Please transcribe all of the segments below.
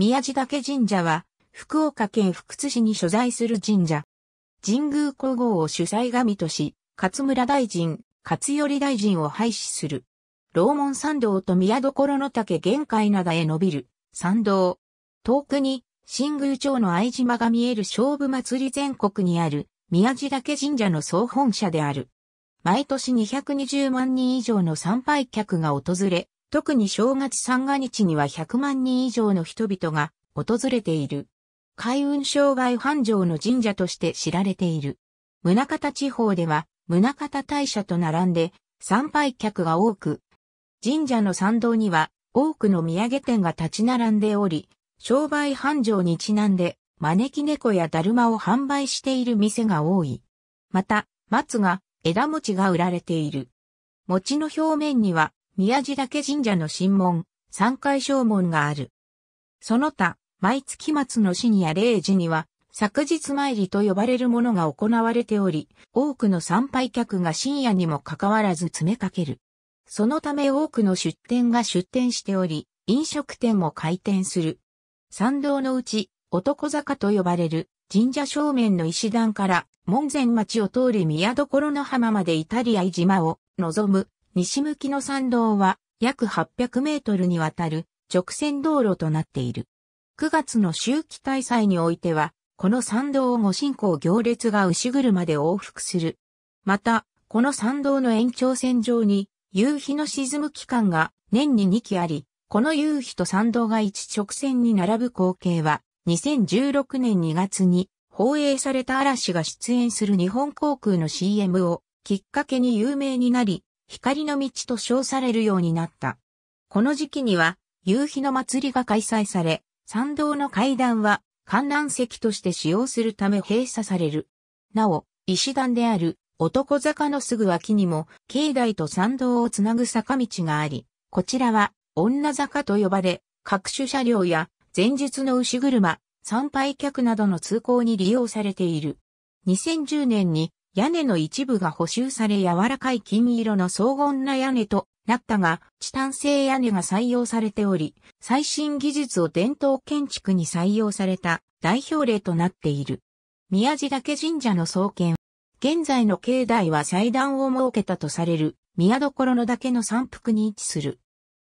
宮地岳神社は、福岡県福津市に所在する神社。神宮皇后を主催神とし、勝村大臣、勝頼大臣を廃止する。楼門参道と宮所の竹玄界灘へ伸びる参道。遠くに、新宮町の藍島が見える勝負祭り全国にある、宮地岳神社の総本社である。毎年220万人以上の参拝客が訪れ、特に正月三が日には100万人以上の人々が訪れている。海運障害繁盛の神社として知られている。宗方地方では、宗方大社と並んで参拝客が多く、神社の参道には多くの土産店が立ち並んでおり、商売繁盛にちなんで招き猫やだるまを販売している店が多い。また、松が枝餅が売られている。餅の表面には宮地岳神社の神門、三階正門がある。その他、毎月末の深夜0時には、昨日参りと呼ばれるものが行われており、多くの参拝客が深夜にもかかわらず詰めかける。そのため多くの出店が出店しており、飲食店も開店する。参道のうち、男坂と呼ばれる神社正面の石段から門前町を通り宮所の浜までイタリア島を望む西向きの参道は約800メートルにわたる直線道路となっている。9月の周期大祭においては、この参道をご進行行列が牛車で往復する。また、この参道の延長線上に、夕日の沈む期間が年に2期あり、この夕日と参道が一直線に並ぶ光景は、2016年2月に放映された嵐が出演する日本航空の CM をきっかけに有名になり、光の道と称されるようになった。この時期には、夕日の祭りが開催され、参道の階段は観覧席として使用するため閉鎖される。なお、石段である男坂のすぐ脇にも、境内と参道をつなぐ坂道があり、こちらは女坂と呼ばれ、各種車両や前述の牛車、参拝客などの通行に利用されている。2010年に屋根の一部が補修され柔らかい金色の荘厳な屋根となったが、チタン製屋根が採用されており、最新技術を伝統建築に採用された代表例となっている。宮地岳神社の創建。現在の境内は祭壇を設けたとされる、宮所の岳の山腹に位置する。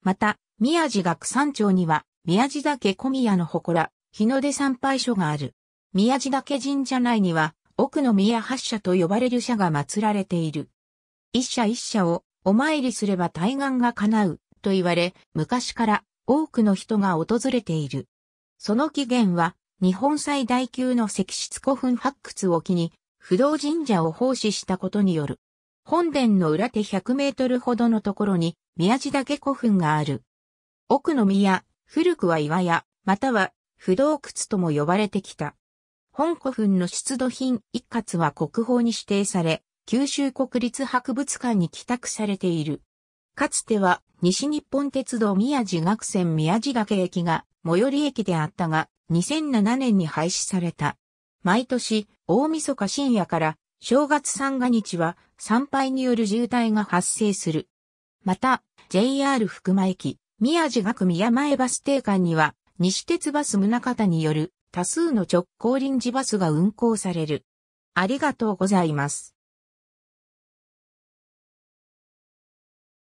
また、宮地岳山頂には、宮地岳小宮の祠、日の出参拝所がある。宮地岳神社内には、奥の宮八社と呼ばれる社が祀られている。一社一社をお参りすれば対岸が叶うと言われ、昔から多くの人が訪れている。その起源は、日本最大級の石室古墳発掘を機に、不動神社を奉仕したことによる。本殿の裏手100メートルほどのところに、宮地岳古墳がある。奥の宮、古くは岩屋、または、不動窟とも呼ばれてきた。本古墳の出土品一括は国宝に指定され、九州国立博物館に寄託されている。かつては西日本鉄道宮地学線宮地岳駅が最寄り駅であったが、2007年に廃止された。毎年、大晦日深夜から正月三が日は参拝による渋滞が発生する。また、JR 福間駅、宮地学宮前バス停間には、西鉄バス宗方による多数の直行臨時バスが運行される。ありがとうございます。